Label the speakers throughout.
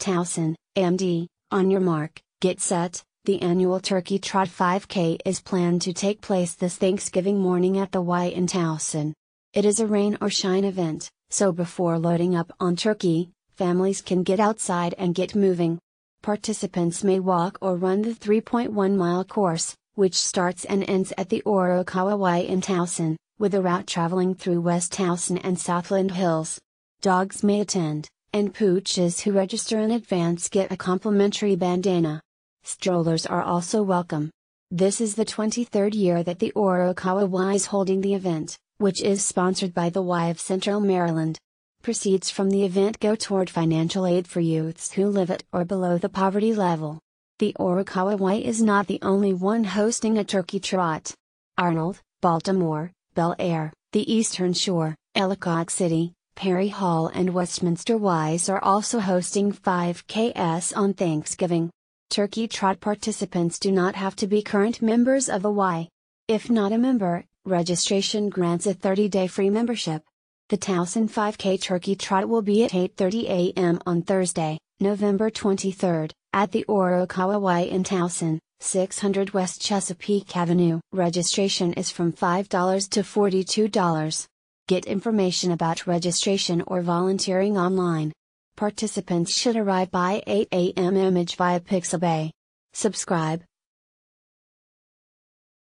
Speaker 1: Towson, MD, on your mark, get set. The annual Turkey Trot 5K
Speaker 2: is planned to take place this Thanksgiving morning at the Y in Towson. It is a rain or shine event, so before loading up on turkey, families can get outside and get moving. Participants may walk or run the 3.1 mile course, which starts and ends at the Orokawa Y in Towson, with a route traveling through West Towson and Southland Hills. Dogs may attend, and pooches who register in advance get a complimentary bandana. Strollers are also welcome. This is the 23rd year that the Orokawa Y is holding the event, which is sponsored by the Y of Central Maryland. Proceeds from the event go toward financial aid for youths who live at or below the poverty level. The Orokawa Y is not the only one hosting a turkey trot. Arnold, Baltimore, Bel Air, the Eastern Shore, Ellicott City, Perry Hall and Westminster Wise are also hosting 5Ks on Thanksgiving. Turkey Trot participants do not have to be current members of a Y. If not a member, registration grants a 30-day free membership. The Towson 5K Turkey Trot will be at 8:30 a.m. on Thursday, November 23, at the Orokawa Y in Towson, 600 West Chesapeake Avenue. Registration is from $5 to $42. Get information about registration or volunteering online. Participants should arrive by 8 a.m. Image via Pixabay. Subscribe.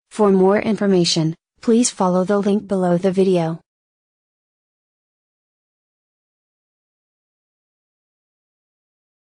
Speaker 1: For more information, please follow the link below the video.